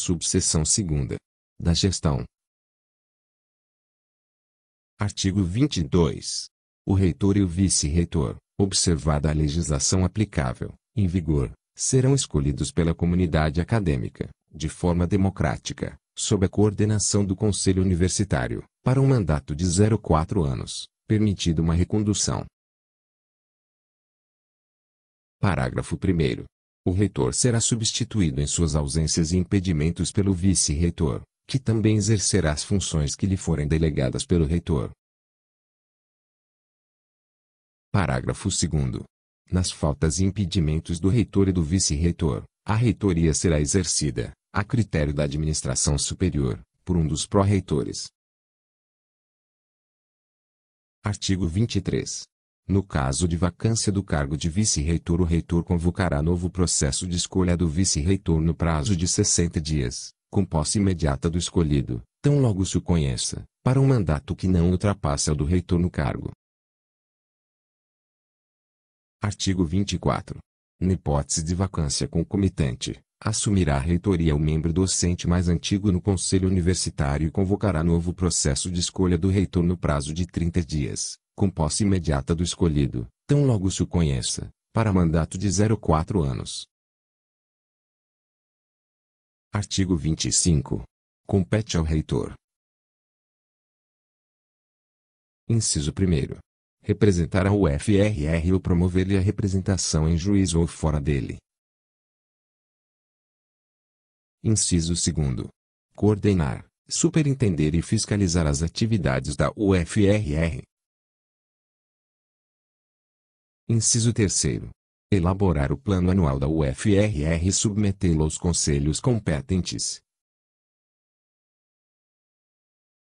subseção segunda, da gestão. Artigo 22. O reitor e o vice-reitor, observada a legislação aplicável, em vigor, serão escolhidos pela comunidade acadêmica, de forma democrática, sob a coordenação do Conselho Universitário, para um mandato de 04 anos, permitido uma recondução. Parágrafo 1. O reitor será substituído em suas ausências e impedimentos pelo vice-reitor, que também exercerá as funções que lhe forem delegadas pelo reitor. Parágrafo 2. Nas faltas e impedimentos do reitor e do vice-reitor, a reitoria será exercida, a critério da administração superior, por um dos pró-reitores. Artigo 23. No caso de vacância do cargo de vice-reitor, o reitor convocará novo processo de escolha do vice-reitor no prazo de 60 dias, com posse imediata do escolhido, tão logo se o conheça, para um mandato que não ultrapasse o do reitor no cargo. Artigo 24. Na hipótese de vacância concomitante, assumirá a reitoria o membro docente mais antigo no conselho universitário e convocará novo processo de escolha do reitor no prazo de 30 dias, com posse imediata do escolhido, tão logo se o conheça, para mandato de 04 anos. Artigo 25. Compete ao reitor. Inciso 1. Representar a UFRR ou promover-lhe a representação em juízo ou fora dele. Inciso 2. Coordenar, superintender e fiscalizar as atividades da UFRR, Inciso 3 Elaborar o plano anual da UFRR e submetê-lo aos conselhos competentes.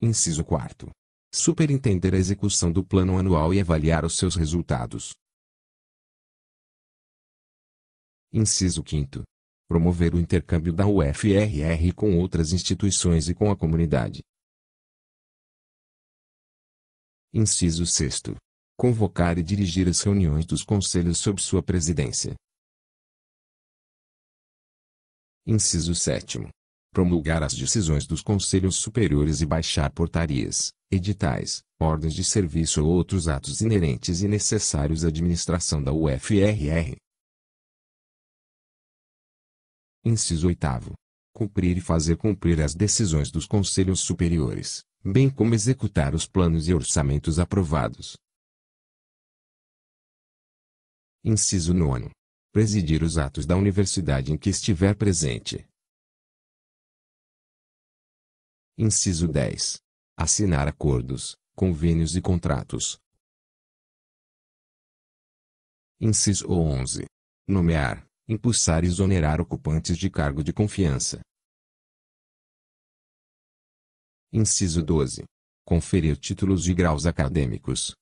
Inciso 4 Superintender a execução do plano anual e avaliar os seus resultados. Inciso 5 Promover o intercâmbio da UFRR com outras instituições e com a comunidade. Inciso 6 convocar e dirigir as reuniões dos conselhos sob sua presidência. Inciso 7. Promulgar as decisões dos conselhos superiores e baixar portarias, editais, ordens de serviço ou outros atos inerentes e necessários à administração da UFRR. Inciso 8. Cumprir e fazer cumprir as decisões dos conselhos superiores, bem como executar os planos e orçamentos aprovados, Inciso 9. Presidir os atos da universidade em que estiver presente. Inciso 10. Assinar acordos, convênios e contratos. Inciso 11. Nomear, impulsar e exonerar ocupantes de cargo de confiança. Inciso 12. Conferir títulos e graus acadêmicos.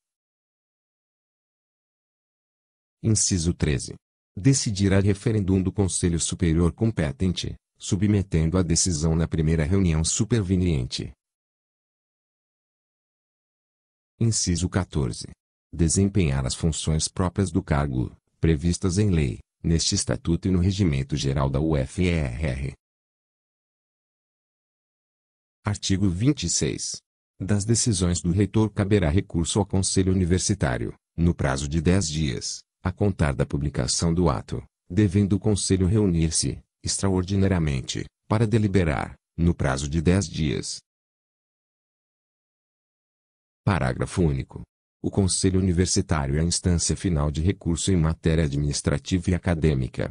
Inciso 13. Decidirá referendum do Conselho Superior competente, submetendo a decisão na primeira reunião superveniente. Inciso 14. Desempenhar as funções próprias do cargo, previstas em lei, neste Estatuto e no Regimento Geral da UFRR. Artigo 26. Das decisões do reitor caberá recurso ao Conselho Universitário, no prazo de 10 dias, a contar da publicação do ato, devendo o Conselho reunir-se, extraordinariamente, para deliberar, no prazo de dez dias. Parágrafo único. O Conselho Universitário é a instância final de recurso em matéria administrativa e acadêmica,